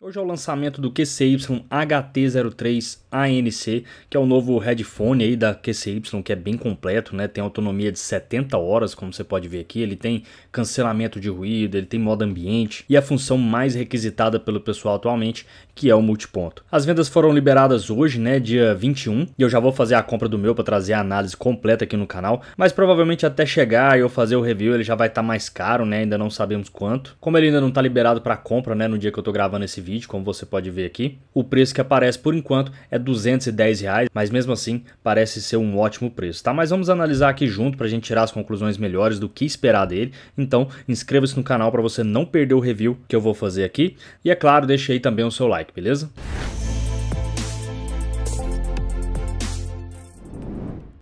Hoje é o lançamento do QCY HT03ANC, que é o novo headphone aí da QCY, que é bem completo, né? Tem autonomia de 70 horas, como você pode ver aqui. Ele tem cancelamento de ruído, ele tem modo ambiente e a função mais requisitada pelo pessoal atualmente, que é o multiponto. As vendas foram liberadas hoje, né, dia 21, e eu já vou fazer a compra do meu para trazer a análise completa aqui no canal, mas provavelmente até chegar e eu fazer o review, ele já vai estar tá mais caro, né? Ainda não sabemos quanto. Como ele ainda não está liberado para compra, né, no dia que eu estou gravando esse vídeo, como você pode ver aqui. O preço que aparece por enquanto é 210 reais, mas mesmo assim parece ser um ótimo preço, tá? Mas vamos analisar aqui junto para a gente tirar as conclusões melhores do que esperar dele. Então inscreva-se no canal para você não perder o review que eu vou fazer aqui. E é claro, deixe aí também o seu like, beleza?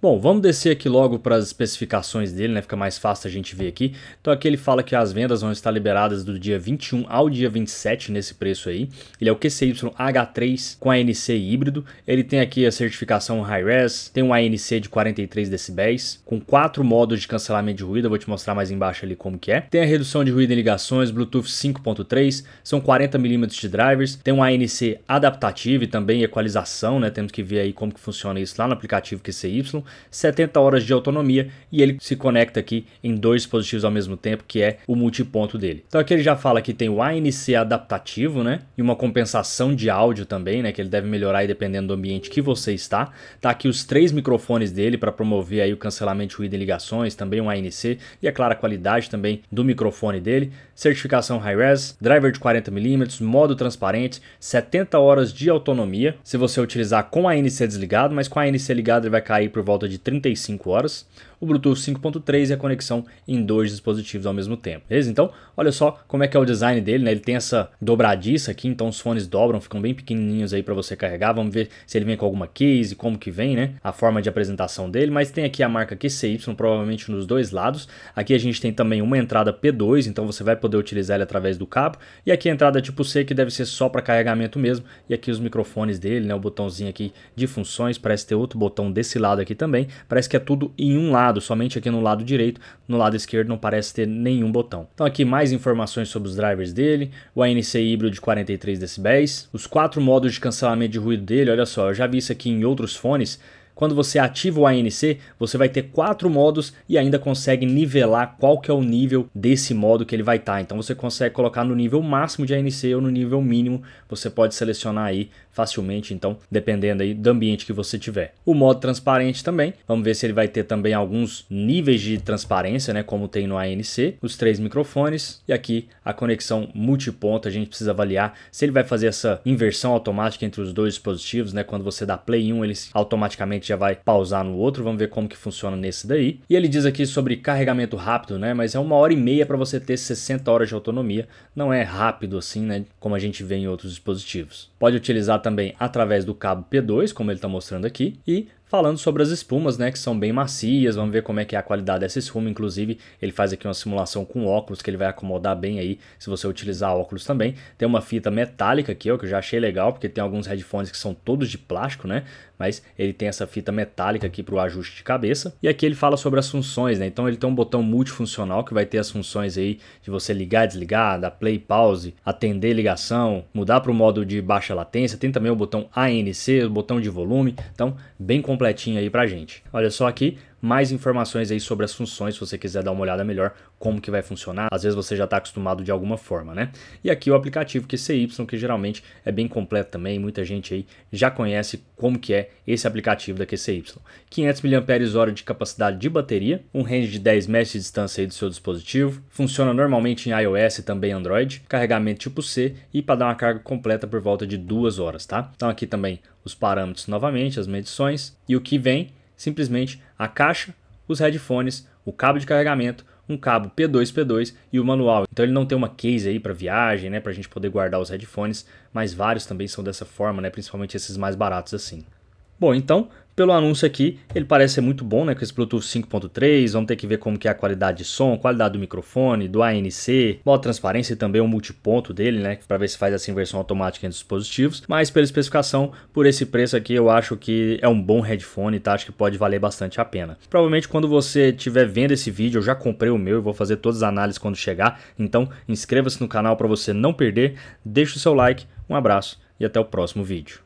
Bom, vamos descer aqui logo para as especificações dele, né? Fica mais fácil a gente ver aqui. Então aqui ele fala que as vendas vão estar liberadas do dia 21 ao dia 27 nesse preço aí. Ele é o QCY H3 com ANC híbrido. Ele tem aqui a certificação Hi-Res, tem um ANC de 43 decibéis, com quatro modos de cancelamento de ruído, eu vou te mostrar mais embaixo ali como que é. Tem a redução de ruído em ligações, Bluetooth 5.3, são 40 mm de drivers, tem um ANC adaptativo e também equalização, né? Temos que ver aí como que funciona isso lá no aplicativo QCY. 70 horas de autonomia e ele se conecta aqui em dois dispositivos ao mesmo tempo, que é o multiponto dele. Então aqui ele já fala que tem o ANC adaptativo, né? E uma compensação de áudio também, né? Que ele deve melhorar aí dependendo do ambiente que você está. Tá aqui os três microfones dele para promover aí o cancelamento de ruído em ligações, também um ANC e é a clara qualidade também do microfone dele. Certificação Hi-Res, driver de 40mm, modo transparente, 70 horas de autonomia. Se você utilizar com a ANC desligado, mas com a ANC ligado ele vai cair por volta de 35 horas, o Bluetooth 5.3 e a conexão em dois dispositivos ao mesmo tempo. Beleza? Então, olha só como é que é o design dele, né? Ele tem essa dobradiça aqui, então os fones dobram, ficam bem pequenininhos aí para você carregar. Vamos ver se ele vem com alguma case, como que vem, né? A forma de apresentação dele, mas tem aqui a marca QCY, provavelmente nos dois lados. Aqui a gente tem também uma entrada P2, então você vai poder utilizar ele através do cabo. E aqui a entrada tipo C, que deve ser só para carregamento mesmo. E aqui os microfones dele, né? O botãozinho aqui de funções, parece ter outro botão desse lado aqui também. Parece que é tudo em um lado lado, somente aqui no lado direito, no lado esquerdo não parece ter nenhum botão. Então aqui mais informações sobre os drivers dele, o ANC híbrido de 43 decibéis, os quatro modos de cancelamento de ruído dele, olha só, eu já vi isso aqui em outros fones, quando você ativa o ANC, você vai ter quatro modos e ainda consegue nivelar qual que é o nível desse modo que ele vai estar. Tá. Então você consegue colocar no nível máximo de ANC ou no nível mínimo, você pode selecionar aí facilmente, então, dependendo aí do ambiente que você tiver. O modo transparente também, vamos ver se ele vai ter também alguns níveis de transparência, né, como tem no ANC, os três microfones e aqui a conexão multiponto, a gente precisa avaliar se ele vai fazer essa inversão automática entre os dois dispositivos, né, quando você dá play em um, ele automaticamente já vai pausar no outro, vamos ver como que funciona nesse daí. E ele diz aqui sobre carregamento rápido, né, mas é uma hora e meia para você ter 60 horas de autonomia, não é rápido assim, né, como a gente vê em outros dispositivos. Pode utilizar também através do cabo P2, como ele está mostrando aqui, e falando sobre as espumas, né, que são bem macias, vamos ver como é que é a qualidade dessa espuma, inclusive ele faz aqui uma simulação com óculos que ele vai acomodar bem aí, se você utilizar óculos também. Tem uma fita metálica aqui, ó, que eu já achei legal, porque tem alguns headphones que são todos de plástico, né, mas ele tem essa fita metálica aqui para o ajuste de cabeça. E aqui ele fala sobre as funções, né, então ele tem um botão multifuncional que vai ter as funções aí de você ligar, desligar, dar play, pause, atender ligação, mudar para o modo de baixa latência, tem também o botão ANC, o botão de volume, então bem completo completinho aí pra gente. Olha só aqui, mais informações aí sobre as funções, se você quiser dar uma olhada melhor como que vai funcionar. Às vezes você já está acostumado de alguma forma, né? E aqui o aplicativo QCY, é que geralmente é bem completo também, muita gente aí já conhece como que é esse aplicativo da QCY. 500 mAh de capacidade de bateria, um range de 10 metros de distância aí do seu dispositivo, funciona normalmente em iOS e também Android, carregamento tipo C e para dar uma carga completa por volta de duas horas, tá? Então aqui também os parâmetros novamente, as medições e o que vem simplesmente a caixa, os headphones, o cabo de carregamento, um cabo P2 P2 e o manual. Então ele não tem uma case aí para viagem, né, para a gente poder guardar os headphones, mas vários também são dessa forma, né, principalmente esses mais baratos assim. Bom, então pelo anúncio aqui, ele parece ser muito bom, né, com esse Bluetooth 5.3, vamos ter que ver como que é a qualidade de som, qualidade do microfone, do ANC, boa transparência e também o multiponto dele, né, para ver se faz essa inversão automática entre os dispositivos, mas pela especificação, por esse preço aqui, eu acho que é um bom headphone, tá, acho que pode valer bastante a pena. Provavelmente quando você estiver vendo esse vídeo, eu já comprei o meu e vou fazer todas as análises quando chegar, então inscreva-se no canal para você não perder, deixa o seu like, um abraço e até o próximo vídeo.